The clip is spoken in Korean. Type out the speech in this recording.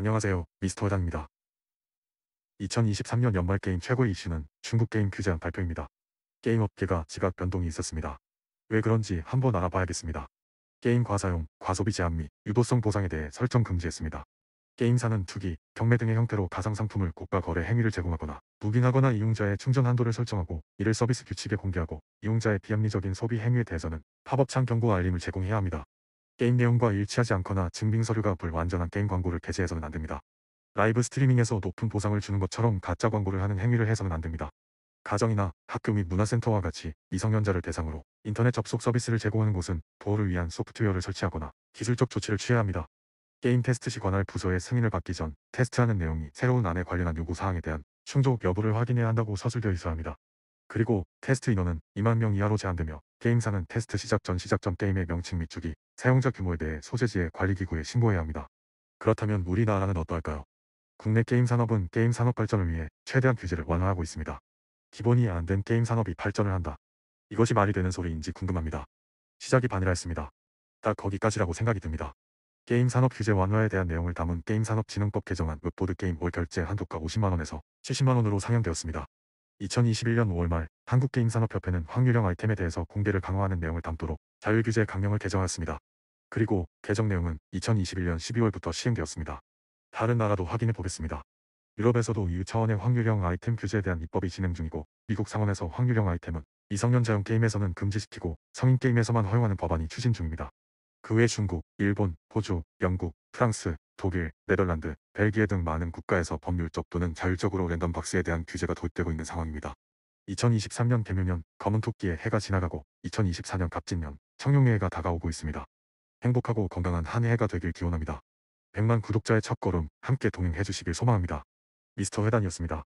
안녕하세요. 미스터 회장입니다. 2023년 연말 게임 최고의 이슈는 중국 게임 규제안 발표입니다. 게임 업계가 지각 변동이 있었습니다. 왜 그런지 한번 알아봐야겠습니다. 게임 과사용, 과소비 제한 및 유도성 보상에 대해 설정 금지했습니다. 게임사는 투기, 경매 등의 형태로 가상 상품을 국가 거래 행위를 제공하거나 무빙하거나 이용자의 충전 한도를 설정하고 이를 서비스 규칙에 공개하고 이용자의 비합리적인 소비 행위에 대해서는 팝업창 경고 알림을 제공해야 합니다. 게임 내용과 일치하지 않거나 증빙 서류가 불완전한 게임 광고를 게재해서는 안 됩니다. 라이브 스트리밍에서 높은 보상을 주는 것처럼 가짜 광고를 하는 행위를 해서는 안 됩니다. 가정이나 학교 및 문화센터와 같이 미성년자를 대상으로 인터넷 접속 서비스를 제공하는 곳은 보호를 위한 소프트웨어를 설치하거나 기술적 조치를 취해야 합니다. 게임 테스트 시 관할 부서의 승인을 받기 전 테스트하는 내용이 새로운 안에 관련한 요구사항에 대한 충족 여부를 확인해야 한다고 서술되어 있어야 합니다. 그리고 테스트 인원은 2만 명 이하로 제한되며 게임사는 테스트 시작 전 시작 전 게임의 명칭 및 주기, 사용자 규모에 대해 소재지의 관리기구에 신고해야 합니다. 그렇다면 우리나라는 어떨까요? 국내 게임 산업은 게임 산업 발전을 위해 최대한 규제를 완화하고 있습니다. 기본이 안 된 게임 산업이 발전을 한다. 이것이 말이 되는 소리인지 궁금합니다. 시작이 반이라 했습니다. 딱 거기까지라고 생각이 듭니다. 게임 산업 규제 완화에 대한 내용을 담은 게임산업진흥법 개정안 웹보드 게임 월 결제 한도가 50만원에서 70만원으로 상향되었습니다. 2021년 5월 말 한국게임산업협회는 확률형 아이템에 대해서 공개를 강화하는 내용을 담도록 자율규제 강령을 개정하였습니다. 그리고 개정 내용은 2021년 12월부터 시행되었습니다. 다른 나라도 확인해 보겠습니다. 유럽에서도 EU 차원의 확률형 아이템 규제에 대한 입법이 진행 중이고 미국 상원에서 확률형 아이템은 이성년자용 게임에서는 금지시키고 성인 게임에서만 허용하는 법안이 추진 중입니다. 그 외 중국, 일본, 호주, 영국, 프랑스, 독일, 네덜란드, 벨기에 등 많은 국가에서 법률적 또는 자율적으로 랜덤박스에 대한 규제가 도입되고 있는 상황입니다. 2023년 개묘년 검은토끼의 해가 지나가고 2024년 갑진년 청룡의 해가 다가오고 있습니다. 행복하고 건강한 한 해가 되길 기원합니다. 100만 구독자의 첫걸음 함께 동행해 주시길 소망합니다. 미스터 회단이었습니다.